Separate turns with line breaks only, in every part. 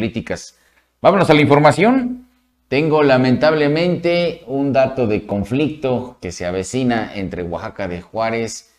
políticas. Vámonos a la información. Tengo lamentablemente un dato de conflicto que se avecina entre Oaxaca de Juárez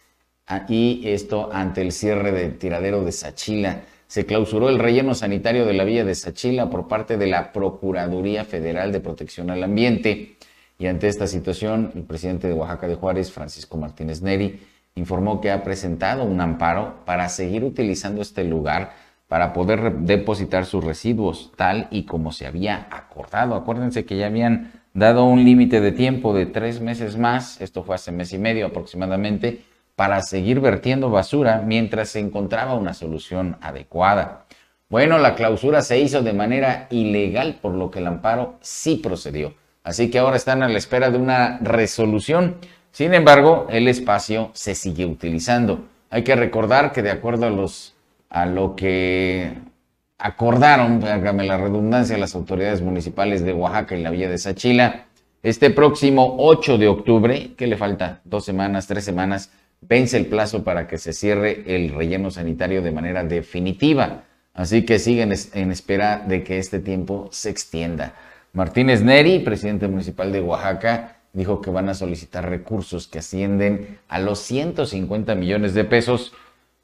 ah, y esto ante el cierre del tiradero de Sachila. Se clausuró el relleno sanitario de la villa de Sachila por parte de la Procuraduría Federal de Protección al Ambiente. Y ante esta situación, el presidente de Oaxaca de Juárez, Francisco Martínez Neri, informó que ha presentado un amparo para seguir utilizando este lugar para poder depositar sus residuos tal y como se había acordado. Acuérdense que ya habían dado un límite de tiempo de tres meses más, esto fue hace mes y medio aproximadamente, para seguir vertiendo basura mientras se encontraba una solución adecuada. Bueno, la clausura se hizo de manera ilegal, por lo que el amparo sí procedió. Así que ahora están a la espera de una resolución. Sin embargo, el espacio se sigue utilizando. Hay que recordar que de acuerdo a los a lo que acordaron, hágame la redundancia, las autoridades municipales de Oaxaca y la Villa de Sachila. Este próximo 8 de octubre, ¿qué le falta? Dos semanas, tres semanas, vence el plazo para que se cierre el relleno sanitario de manera definitiva. Así que siguen en espera de que este tiempo se extienda. Martínez Neri, presidente municipal de Oaxaca, dijo que van a solicitar recursos que ascienden a los 150 millones de pesos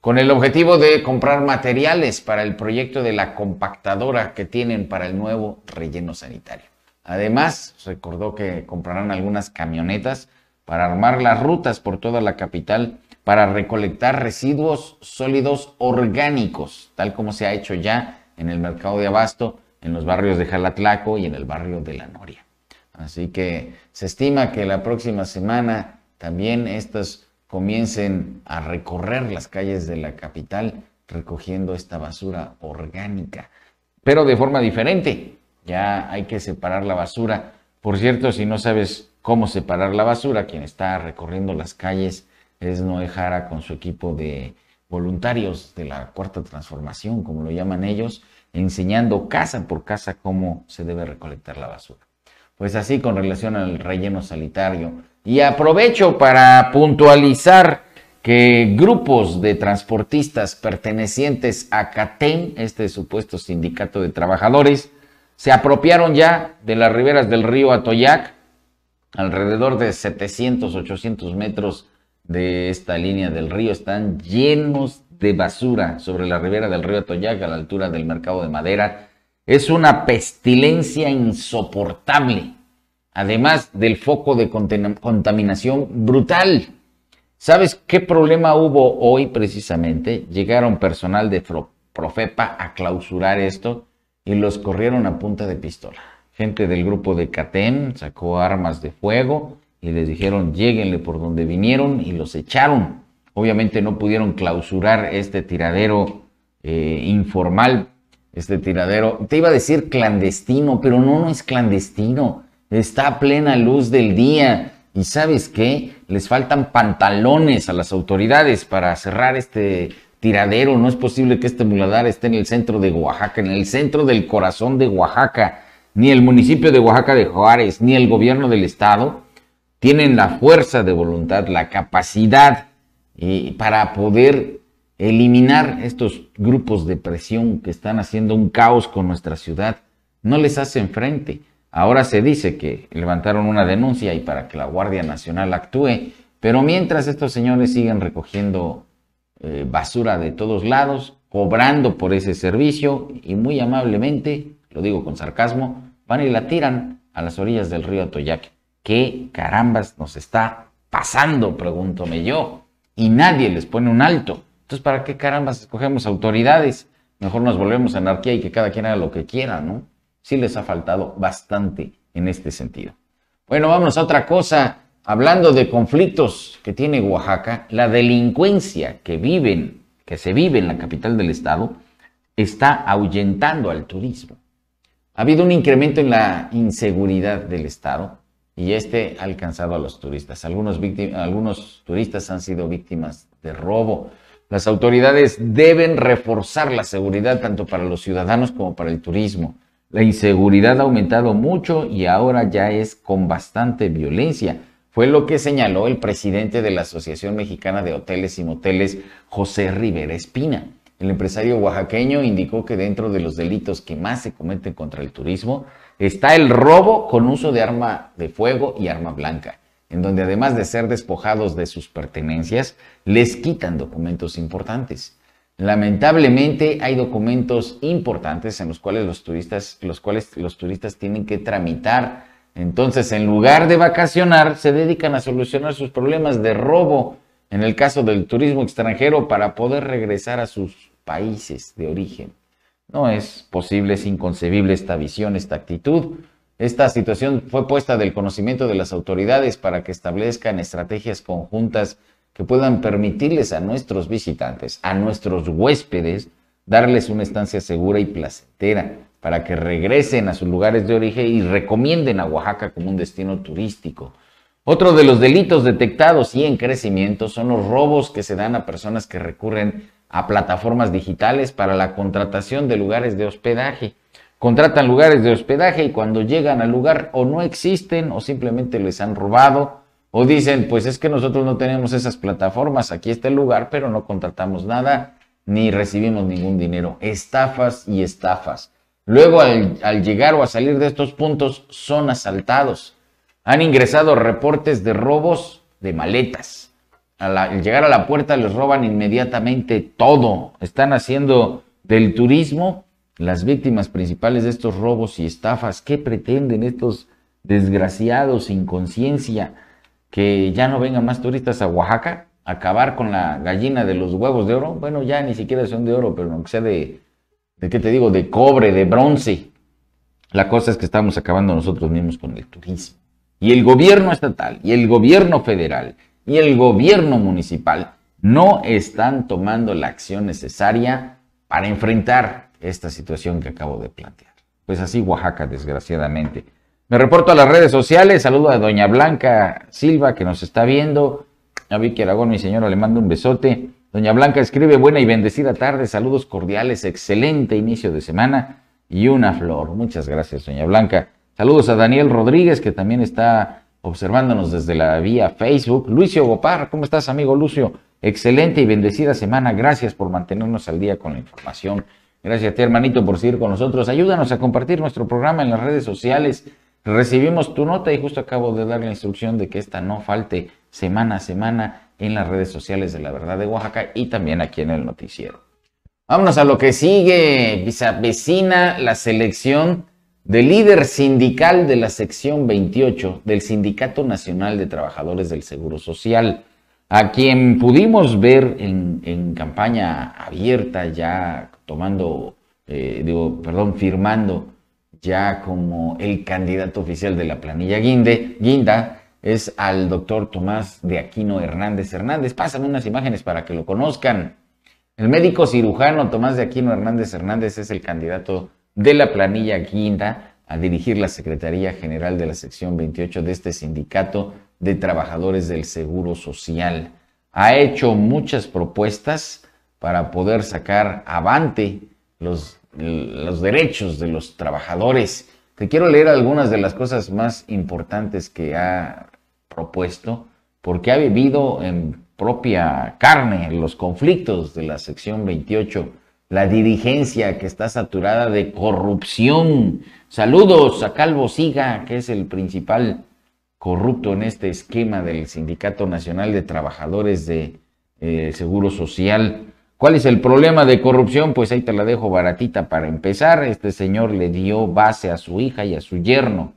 con el objetivo de comprar materiales para el proyecto de la compactadora que tienen para el nuevo relleno sanitario. Además, recordó que comprarán algunas camionetas para armar las rutas por toda la capital para recolectar residuos sólidos orgánicos, tal como se ha hecho ya en el mercado de abasto, en los barrios de Jalatlaco y en el barrio de La Noria. Así que se estima que la próxima semana también estas comiencen a recorrer las calles de la capital recogiendo esta basura orgánica, pero de forma diferente. Ya hay que separar la basura. Por cierto, si no sabes cómo separar la basura, quien está recorriendo las calles es Noé Jara con su equipo de voluntarios de la cuarta transformación, como lo llaman ellos, enseñando casa por casa cómo se debe recolectar la basura pues así con relación al relleno sanitario. Y aprovecho para puntualizar que grupos de transportistas pertenecientes a CATEM, este supuesto sindicato de trabajadores, se apropiaron ya de las riberas del río Atoyac, alrededor de 700, 800 metros de esta línea del río, están llenos de basura sobre la ribera del río Atoyac a la altura del mercado de madera es una pestilencia insoportable, además del foco de contaminación brutal. ¿Sabes qué problema hubo hoy precisamente? Llegaron personal de Profepa a clausurar esto y los corrieron a punta de pistola. Gente del grupo de Catem sacó armas de fuego y les dijeron lleguenle por donde vinieron y los echaron. Obviamente no pudieron clausurar este tiradero eh, informal este tiradero. Te iba a decir clandestino, pero no, no es clandestino. Está a plena luz del día. Y sabes qué? Les faltan pantalones a las autoridades para cerrar este tiradero. No es posible que este muladar esté en el centro de Oaxaca, en el centro del corazón de Oaxaca. Ni el municipio de Oaxaca de Juárez, ni el gobierno del estado tienen la fuerza de voluntad, la capacidad eh, para poder eliminar estos grupos de presión que están haciendo un caos con nuestra ciudad. No les hacen frente. Ahora se dice que levantaron una denuncia y para que la Guardia Nacional actúe, pero mientras estos señores siguen recogiendo eh, basura de todos lados, cobrando por ese servicio y muy amablemente, lo digo con sarcasmo, van y la tiran a las orillas del río Atoyac. ¿Qué carambas nos está pasando? Pregúntome yo. Y nadie les pone un alto. Entonces, ¿para qué carambas escogemos autoridades? Mejor nos volvemos a anarquía y que cada quien haga lo que quiera, ¿no? Sí les ha faltado bastante en este sentido. Bueno, vamos a otra cosa. Hablando de conflictos que tiene Oaxaca, la delincuencia que viven, que se vive en la capital del estado, está ahuyentando al turismo. Ha habido un incremento en la inseguridad del estado y este ha alcanzado a los turistas. algunos turistas han sido víctimas de robo. Las autoridades deben reforzar la seguridad tanto para los ciudadanos como para el turismo. La inseguridad ha aumentado mucho y ahora ya es con bastante violencia. Fue lo que señaló el presidente de la Asociación Mexicana de Hoteles y Moteles, José Rivera Espina. El empresario oaxaqueño indicó que dentro de los delitos que más se cometen contra el turismo está el robo con uso de arma de fuego y arma blanca en donde además de ser despojados de sus pertenencias, les quitan documentos importantes. Lamentablemente hay documentos importantes en los cuales los turistas, los cuales los turistas tienen que tramitar. Entonces, en lugar de vacacionar, se dedican a solucionar sus problemas de robo, en el caso del turismo extranjero, para poder regresar a sus países de origen. No es posible, es inconcebible esta visión, esta actitud. Esta situación fue puesta del conocimiento de las autoridades para que establezcan estrategias conjuntas que puedan permitirles a nuestros visitantes, a nuestros huéspedes, darles una estancia segura y placentera para que regresen a sus lugares de origen y recomienden a Oaxaca como un destino turístico. Otro de los delitos detectados y en crecimiento son los robos que se dan a personas que recurren a plataformas digitales para la contratación de lugares de hospedaje contratan lugares de hospedaje y cuando llegan al lugar o no existen o simplemente les han robado o dicen, pues es que nosotros no tenemos esas plataformas, aquí está el lugar, pero no contratamos nada ni recibimos ningún dinero. Estafas y estafas. Luego al, llegar o a salir de estos puntos son asaltados. Han ingresado reportes de robos de maletas. al llegar a la puerta les roban inmediatamente todo. Están haciendo del turismo las víctimas principales de estos robos y estafas. ¿Qué pretenden estos desgraciados sin conciencia? Que ya no vengan más turistas a Oaxaca, acabar con la gallina de los huevos de oro. Bueno, ya ni siquiera son de oro, pero aunque sea de, de qué te digo, de cobre, de bronce. La cosa es que estamos acabando nosotros mismos con el turismo. Y el gobierno estatal, y el gobierno federal, y el gobierno municipal no están tomando la acción necesaria para enfrentar esta situación que acabo de plantear. Pues así Oaxaca, desgraciadamente. Me reporto a las redes sociales. Saludo a doña Blanca Silva que nos está viendo. A Vicky Aragón, mi señora, le mando un besote. Doña Blanca escribe, buena y bendecida tarde, saludos cordiales, excelente inicio de semana y una flor. Muchas gracias, doña Blanca. Saludos a Daniel Rodríguez, que también está observándonos desde la vía Facebook. Lucio Gopar, ¿cómo estás, amigo Lucio? Excelente y bendecida semana. Gracias por mantenernos al día con la información Gracias a ti, hermanito, por seguir con nosotros. Ayúdanos a compartir nuestro programa en las redes sociales. Recibimos tu nota y justo acabo de dar la instrucción de que esta no falte semana a semana en las redes sociales de La Verdad de Oaxaca y también aquí en el noticiero. Vámonos a lo que sigue. Vecina la selección del líder sindical de la sección 28 del Sindicato Nacional de Trabajadores del Seguro Social a quien pudimos ver en, campaña abierta, ya tomando, eh, digo, perdón, firmando ya como el candidato oficial de la planilla Guinda, es al doctor Tomás de Aquino Hernández Hernández. Pasan unas imágenes para que lo conozcan. El médico cirujano Tomás de Aquino Hernández Hernández es el candidato de la planilla Guinda a dirigir la Secretaría General de la Sección 28 de este sindicato de Trabajadores del Seguro Social. Ha hecho muchas propuestas para poder sacar avante los, los derechos de los trabajadores. Te quiero leer algunas de las cosas más importantes que ha propuesto, porque ha vivido en propia carne los conflictos de la sección 28, la dirigencia que está saturada de corrupción. Saludos a Calvo Siga, que es el principal corrupto en este esquema del Sindicato Nacional de Trabajadores de eh, Seguro Social. ¿Cuál es el problema de corrupción? Pues ahí te la dejo baratita para empezar. Este señor le dio base a su hija y a su yerno.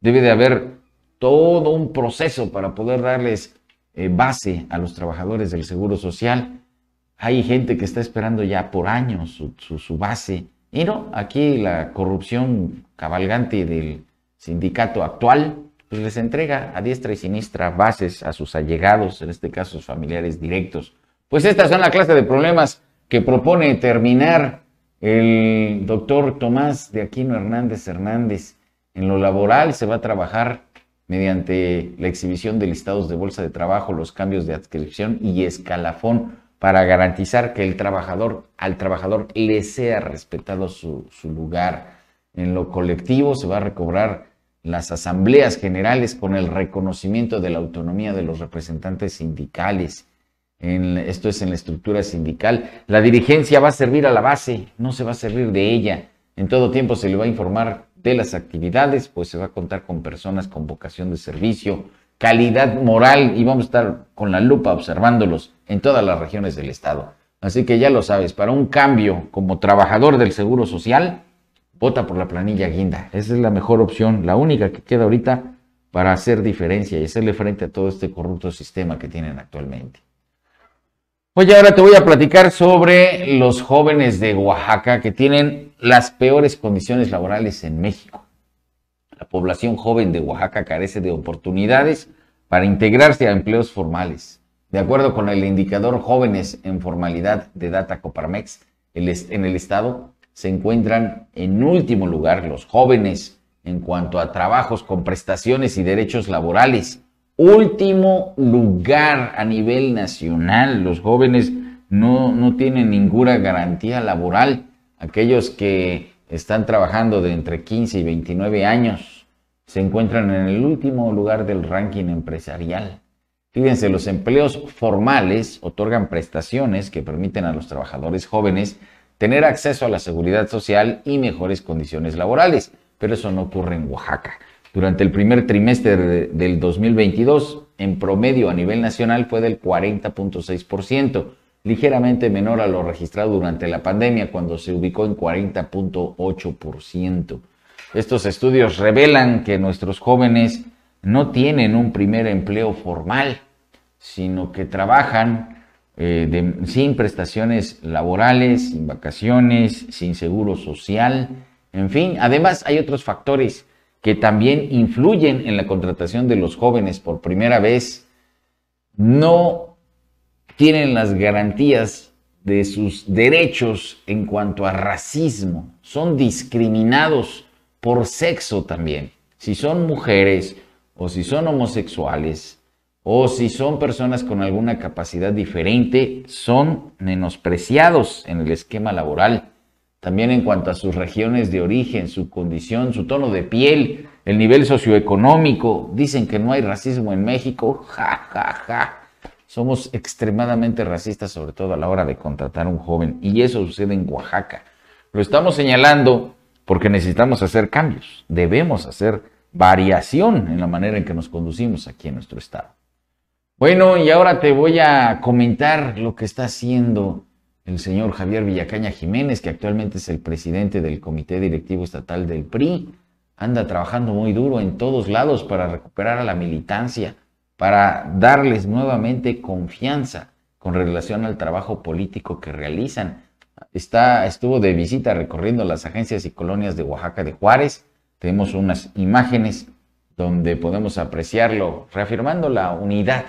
Debe de haber todo un proceso para poder darles eh, base a los trabajadores del Seguro Social. Hay gente que está esperando ya por años su base. Y no, aquí la corrupción cabalgante del sindicato actual les entrega a diestra y siniestra bases a sus allegados, en este caso sus familiares directos. Pues estas son la clase de problemas que propone terminar el doctor Tomás de Aquino Hernández Hernández. En lo laboral se va a trabajar mediante la exhibición de listados de bolsa de trabajo, los cambios de adscripción y escalafón para garantizar que el trabajador, al trabajador le sea respetado su lugar. En lo colectivo se va a recobrar las asambleas generales con el reconocimiento de la autonomía de los representantes sindicales. En, esto es en la estructura sindical. La dirigencia va a servir a la base, no se va a servir de ella. En todo tiempo se le va a informar de las actividades, pues se va a contar con personas con vocación de servicio, calidad moral y vamos a estar con la lupa observándolos en todas las regiones del Estado. Así que ya lo sabes, para un cambio como trabajador del Seguro Social, vota por la planilla guinda. Esa es la mejor opción, la única que queda ahorita para hacer diferencia y hacerle frente a todo este corrupto sistema que tienen actualmente. ya ahora te voy a platicar sobre los jóvenes de Oaxaca que tienen las peores condiciones laborales en México. La población joven de Oaxaca carece de oportunidades para integrarse a empleos formales. De acuerdo con el indicador Jóvenes en Formalidad de Data Coparmex, en el estado se encuentran en último lugar los jóvenes en cuanto a trabajos con prestaciones y derechos laborales. Último lugar a nivel nacional. Los jóvenes no, tienen ninguna garantía laboral. Aquellos que están trabajando de entre 15 y 29 años se encuentran en el último lugar del ranking empresarial. Fíjense, los empleos formales otorgan prestaciones que permiten a los trabajadores jóvenes tener acceso a la seguridad social y mejores condiciones laborales. Pero eso no ocurre en Oaxaca. Durante el primer trimestre del 2022, en promedio a nivel nacional fue del 40.6%, ligeramente menor a lo registrado durante la pandemia cuando se ubicó en 40.8%. Estos estudios revelan que nuestros jóvenes no tienen un primer empleo formal, sino que trabajan eh, sin prestaciones laborales, sin vacaciones, sin seguro social, en fin. Además, hay otros factores que también influyen en la contratación de los jóvenes por primera vez. No tienen las garantías de sus derechos en cuanto a racismo. Son discriminados por sexo también. Si son mujeres o si son homosexuales, o si son personas con alguna capacidad diferente, son menospreciados en el esquema laboral. También en cuanto a sus regiones de origen, su condición, su tono de piel, el nivel socioeconómico. Dicen que no hay racismo en México. Ja, Somos extremadamente racistas, sobre todo a la hora de contratar a un joven. Y eso sucede en Oaxaca. Lo estamos señalando porque necesitamos hacer cambios. Debemos hacer variación en la manera en que nos conducimos aquí en nuestro estado. Bueno, y ahora te voy a comentar lo que está haciendo el señor Javier Villacaña Jiménez, que actualmente es el presidente del Comité Directivo Estatal del PRI. Anda trabajando muy duro en todos lados para recuperar a la militancia, para darles nuevamente confianza con relación al trabajo político que realizan. Está, estuvo de visita recorriendo las agencias y colonias de Oaxaca de Juárez. Tenemos unas imágenes donde podemos apreciarlo, reafirmando la unidad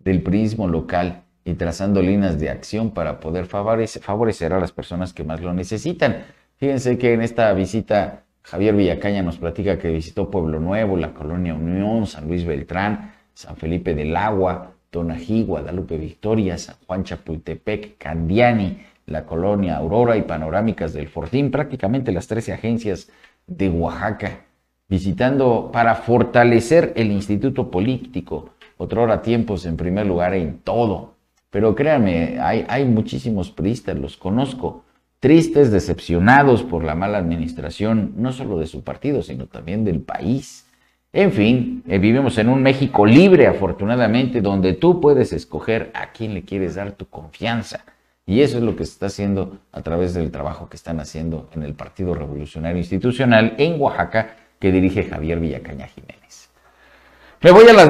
del prismo local y trazando líneas de acción para poder favorecer a las personas que más lo necesitan. Fíjense que en esta visita Javier Villacaña nos platica que visitó Pueblo Nuevo, la Colonia Unión, San Luis Beltrán, San Felipe del Agua, Tonají, Guadalupe Victoria, San Juan Chapultepec, Candiani, la Colonia Aurora y Panorámicas del Fortín, prácticamente las 13 agencias de Oaxaca, visitando para fortalecer el Instituto Político otrora tiempos en primer lugar en todo. Pero créanme, hay, hay muchísimos priistas, los conozco, tristes, decepcionados por la mala administración, no solo de su partido, sino también del país. En fin, eh, vivimos en un México libre, afortunadamente, donde tú puedes escoger a quién le quieres dar tu confianza. Y eso es lo que se está haciendo a través del trabajo que están haciendo en el Partido Revolucionario Institucional en Oaxaca, que dirige Javier Villacaña Jiménez. Me voy a las